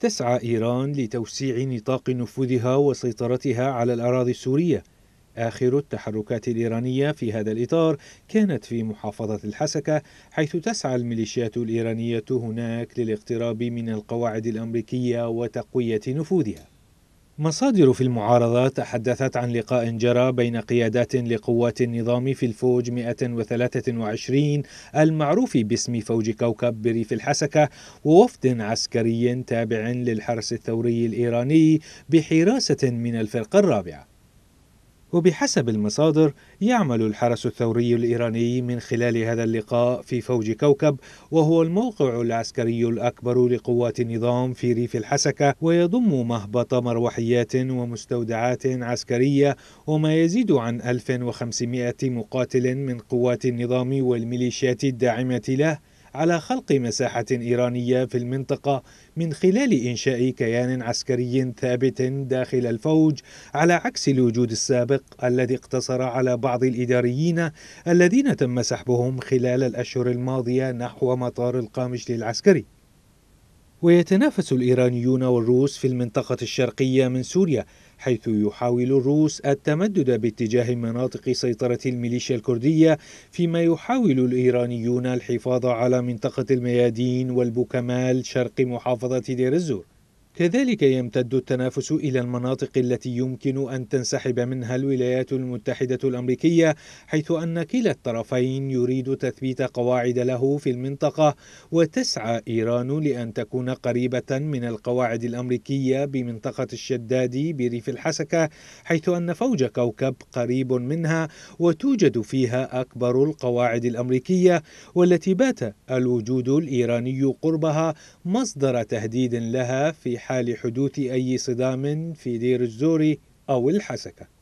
تسعى إيران لتوسيع نطاق نفوذها وسيطرتها على الأراضي السورية آخر التحركات الإيرانية في هذا الإطار كانت في محافظة الحسكة حيث تسعى الميليشيات الإيرانية هناك للاقتراب من القواعد الأمريكية وتقوية نفوذها مصادر في المعارضة تحدثت عن لقاء جرى بين قيادات لقوات النظام في الفوج 123 المعروف باسم فوج كوكب بريف الحسكة ووفد عسكري تابع للحرس الثوري الإيراني بحراسة من الفرقة الرابعة وبحسب المصادر يعمل الحرس الثوري الإيراني من خلال هذا اللقاء في فوج كوكب وهو الموقع العسكري الأكبر لقوات النظام في ريف الحسكة ويضم مهبط مروحيات ومستودعات عسكرية وما يزيد عن 1500 مقاتل من قوات النظام والميليشيات الداعمة له على خلق مساحة إيرانية في المنطقة من خلال إنشاء كيان عسكري ثابت داخل الفوج على عكس الوجود السابق الذي اقتصر على بعض الإداريين الذين تم سحبهم خلال الأشهر الماضية نحو مطار القامشلي العسكري ويتنافس الإيرانيون والروس في المنطقة الشرقية من سوريا حيث يحاول الروس التمدد باتجاه مناطق سيطرة الميليشيا الكردية فيما يحاول الإيرانيون الحفاظ على منطقة الميادين والبوكمال شرق محافظة دير الزور كذلك يمتد التنافس إلى المناطق التي يمكن أن تنسحب منها الولايات المتحدة الأمريكية حيث أن كلا الطرفين يريد تثبيت قواعد له في المنطقة وتسعى إيران لأن تكون قريبة من القواعد الأمريكية بمنطقة الشداد بريف الحسكة حيث أن فوج كوكب قريب منها وتوجد فيها أكبر القواعد الأمريكية والتي بات الوجود الإيراني قربها مصدر تهديد لها في حال حدوث أي صدام في دير الزور أو الحسكة